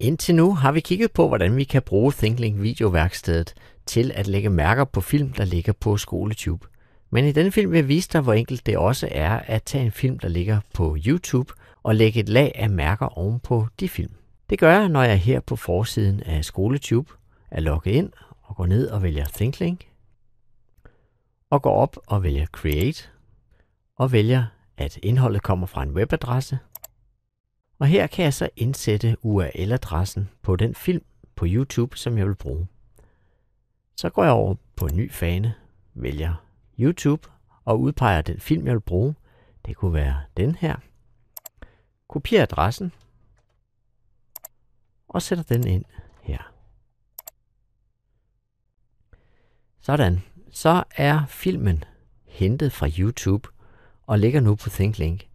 Indtil nu har vi kigget på, hvordan vi kan bruge ThinkLink videoværkstedet til at lægge mærker på film, der ligger på SkoleTube. Men i denne film vil jeg vise dig, hvor enkelt det også er at tage en film, der ligger på YouTube, og lægge et lag af mærker ovenpå de film. Det gør jeg, når jeg her på forsiden af SkoleTube er logget ind og går ned og vælger ThinkLink, og går op og vælger Create, og vælger, at indholdet kommer fra en webadresse, og her kan jeg så indsætte URL-adressen på den film på YouTube, som jeg vil bruge. Så går jeg over på en ny fane, vælger YouTube og udpeger den film, jeg vil bruge. Det kunne være den her. Kopier adressen og sætter den ind her. Sådan. Så er filmen hentet fra YouTube og ligger nu på ThinkLink.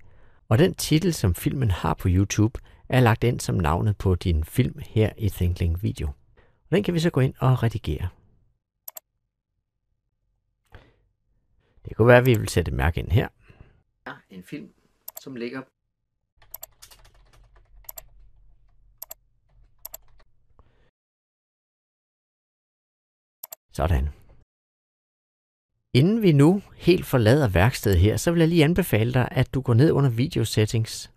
Og den titel, som filmen har på YouTube, er lagt ind som navnet på din film her i Thinkling Video. Og den kan vi så gå ind og redigere. Det kunne være, at vi vil sætte mærke ind her. Ja, en film, som ligger Sådan. Inden vi nu helt forlader værkstedet her, så vil jeg lige anbefale dig, at du går ned under Video Settings,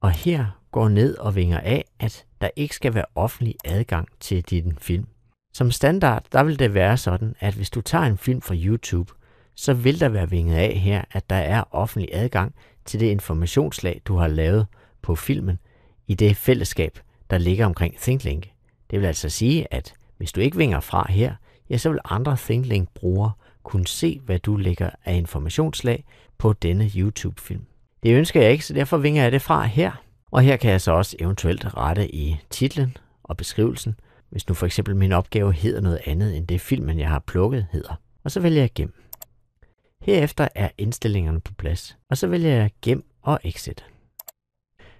og her går ned og vinger af, at der ikke skal være offentlig adgang til din film. Som standard, der vil det være sådan, at hvis du tager en film fra YouTube, så vil der være vinget af her, at der er offentlig adgang til det informationslag, du har lavet på filmen i det fællesskab, der ligger omkring ThinkLink. Det vil altså sige, at hvis du ikke vinger fra her, ja, så vil andre ThinkLink-brugere kunne se, hvad du lægger af informationslag på denne YouTube-film. Det ønsker jeg ikke, så derfor vinger jeg det fra her. Og her kan jeg så også eventuelt rette i titlen og beskrivelsen, hvis nu for eksempel min opgave hedder noget andet end det filmen, jeg har plukket hedder. Og så vælger jeg gem. Herefter er indstillingerne på plads, og så vælger jeg gem og exit.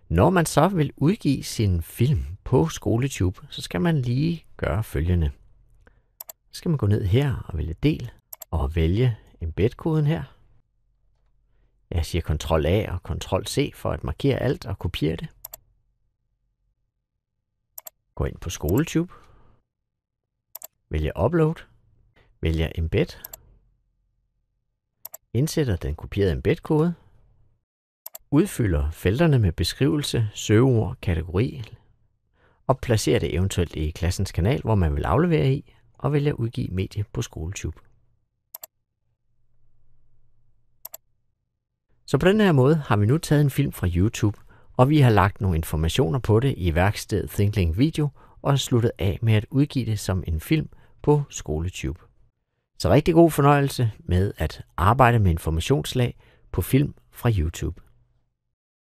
Når man så vil udgive sin film på SkoleTube, så skal man lige gøre følgende. Så skal man gå ned her og vælge del, og vælge embed-koden her. Jeg siger Ctrl A og Ctrl C for at markere alt og kopiere det. Gå ind på SkoleTube. Vælger Upload. Vælger Embed. Indsætter den kopierede embed-kode. Udfylder felterne med beskrivelse, søgeord, kategori og placerer det eventuelt i klassens kanal, hvor man vil aflevere i, og vælger udgive medie på SkoleTube. Så på den her måde har vi nu taget en film fra YouTube, og vi har lagt nogle informationer på det i værkstedet Thinkling Video og har sluttet af med at udgive det som en film på SkoleTube. Så rigtig god fornøjelse med at arbejde med informationslag på film fra YouTube.